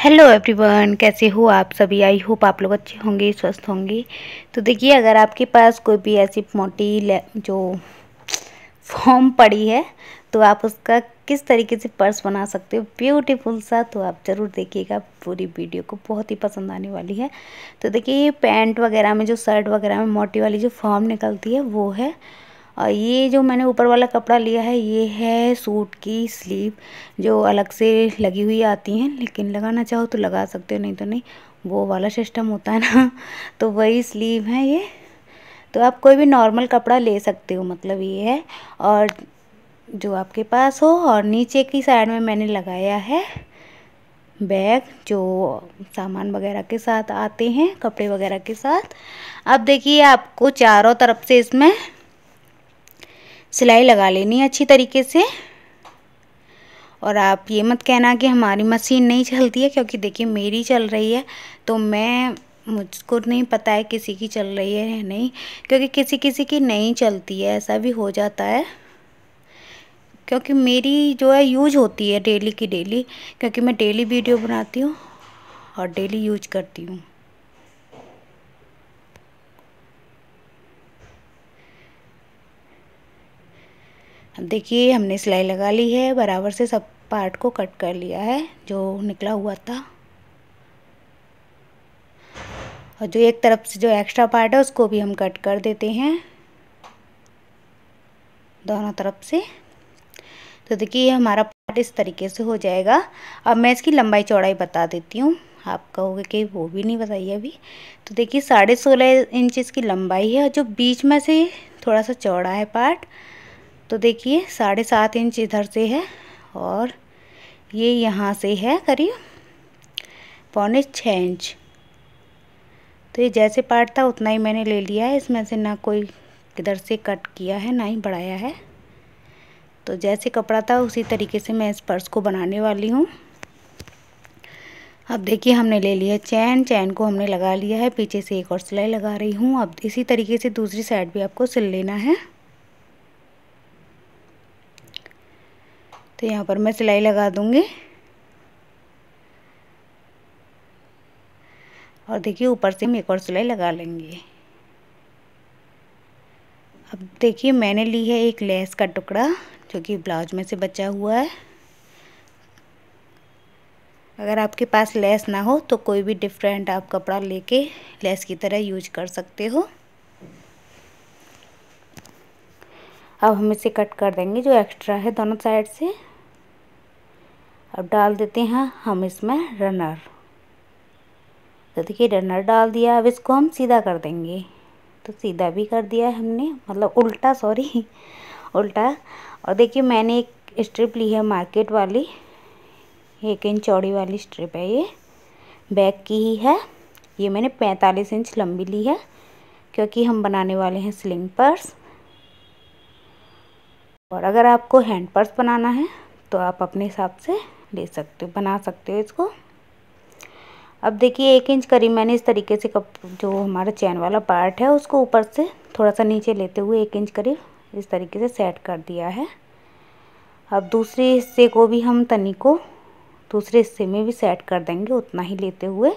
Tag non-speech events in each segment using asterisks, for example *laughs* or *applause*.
hello everyone कैसे हो आप सभी आई होप आप लोग अच्छे होंगे स्वस्थ होंगे तो देखिए अगर आपके पास कोई भी ऐसी मोटी जो फॉर्म पड़ी है तो आप उसका किस तरीके से पर्स बना सकते हो ब्यूटीफुल सा तो आप ज़रूर देखिएगा पूरी वीडियो को बहुत ही पसंद आने वाली है तो देखिए ये पैंट वगैरह में जो शर्ट वगैरह में मोटी वाली जो फॉर्म निकलती है वो है और ये जो मैंने ऊपर वाला कपड़ा लिया है ये है सूट की स्लीव जो अलग से लगी हुई आती हैं लेकिन लगाना चाहो तो लगा सकते हो नहीं तो नहीं वो वाला सिस्टम होता है ना *laughs* तो वही स्लीव है ये तो आप कोई भी नॉर्मल कपड़ा ले सकते हो मतलब ये है और जो आपके पास हो और नीचे की साइड में मैंने लगाया है बैग जो सामान वगैरह के साथ आते हैं कपड़े वगैरह के साथ अब देखिए आपको चारों तरफ से इसमें सिलाई लगा लेनी है अच्छी तरीके से और आप ये मत कहना कि हमारी मशीन नहीं चलती है क्योंकि देखिए मेरी चल रही है तो मैं मुझको नहीं पता है किसी की चल रही है या नहीं क्योंकि किसी किसी की नहीं चलती है ऐसा भी हो जाता है क्योंकि मेरी जो है यूज होती है डेली की डेली क्योंकि मैं डेली वीडियो बनाती हूँ और डेली यूज करती हूँ देखिए हमने सिलाई लगा ली है बराबर से सब पार्ट को कट कर लिया है जो निकला हुआ था और जो एक तरफ से जो एक्स्ट्रा पार्ट है उसको भी हम कट कर देते हैं दोनों तरफ से तो देखिए हमारा पार्ट इस तरीके से हो जाएगा अब मैं इसकी लंबाई चौड़ाई बता देती हूँ आप कहोगे कि वो भी नहीं बताइए अभी तो देखिए साढ़े सोलह इंच इसकी लंबाई है और जो बीच में से थोड़ा सा चौड़ा है पार्ट तो देखिए साढ़े सात इंच इधर से है और ये यहाँ से है करीब पौने छः इंच तो ये जैसे पार्ट था उतना ही मैंने ले लिया है इसमें से ना कोई किधर से कट किया है ना ही बढ़ाया है तो जैसे कपड़ा था उसी तरीके से मैं इस पर्स को बनाने वाली हूँ अब देखिए हमने ले लिया चैन चैन को हमने लगा लिया है पीछे से एक और सिलाई लगा रही हूँ अब इसी तरीके से दूसरी साइड भी आपको सिल लेना है तो यहाँ पर मैं सिलाई लगा दूँगी और देखिए ऊपर से हम एक और सिलाई लगा लेंगे अब देखिए मैंने ली है एक लेस का टुकड़ा जो कि ब्लाउज में से बचा हुआ है अगर आपके पास लेस ना हो तो कोई भी डिफरेंट आप कपड़ा लेके लेस की तरह यूज कर सकते हो अब हम इसे कट कर देंगे जो एक्स्ट्रा है दोनों साइड से अब डाल देते हैं हम इसमें रनर तो देखिए रनर डाल दिया अब इसको हम सीधा कर देंगे तो सीधा भी कर दिया है हमने मतलब उल्टा सॉरी *laughs* उल्टा और देखिए मैंने एक स्ट्रिप ली है मार्केट वाली एक इंच चौड़ी वाली स्ट्रिप है ये बैक की ही है ये मैंने पैंतालीस इंच लंबी ली है क्योंकि हम बनाने वाले हैं स्लिंग पर्स और अगर आपको हैंड पर्स बनाना है तो आप अपने हिसाब से ले सकते हो बना सकते हो इसको अब देखिए एक इंच करीब मैंने इस तरीके से कप जो हमारा चैन वाला पार्ट है उसको ऊपर से थोड़ा सा नीचे लेते हुए एक इंच करीब इस तरीके से सेट कर दिया है अब दूसरे हिस्से को भी हम तनी को दूसरे हिस्से में भी सेट कर देंगे उतना ही लेते हुए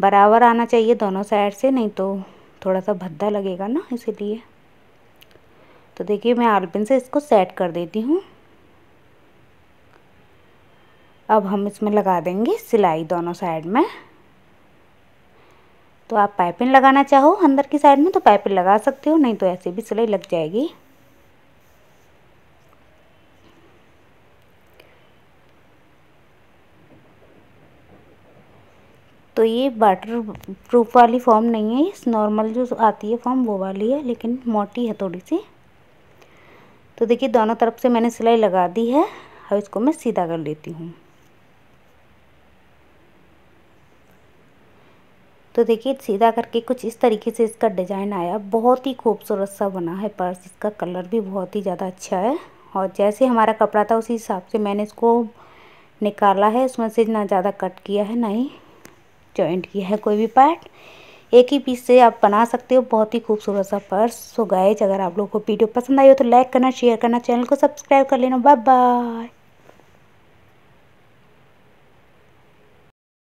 बराबर आना चाहिए दोनों साइड से नहीं तो थोड़ा सा भद्दा लगेगा ना इसीलिए तो देखिए मैं आलपिन से इसको सेट कर देती हूँ अब हम इसमें लगा देंगे सिलाई दोनों साइड में तो आप पाइपिंग लगाना चाहो अंदर की साइड में तो पाइपिंग लगा सकते हो नहीं तो ऐसे भी सिलाई लग जाएगी तो ये वाटर प्रूफ वाली फॉर्म नहीं है इस नॉर्मल जो आती है फॉर्म वो वाली है लेकिन मोटी है थोड़ी सी तो देखिए दोनों तरफ से मैंने सिलाई लगा दी है अब इसको मैं सीधा कर लेती हूँ तो देखिए सीधा करके कुछ इस तरीके से इसका डिज़ाइन आया बहुत ही खूबसूरत सा बना है पर्स इसका कलर भी बहुत ही ज़्यादा अच्छा है और जैसे हमारा कपड़ा था उसी हिसाब से मैंने इसको निकाला है उसमें से ना ज़्यादा कट किया है ना ही जॉइंट किया है कोई भी पार्ट एक ही पीस से आप बना सकते हो बहुत ही खूबसूरत सा पर्स सो गायज अगर आप लोगों को वीडियो पसंद आई हो तो लाइक करना शेयर करना चैनल को सब्सक्राइब कर लेना बाय बाय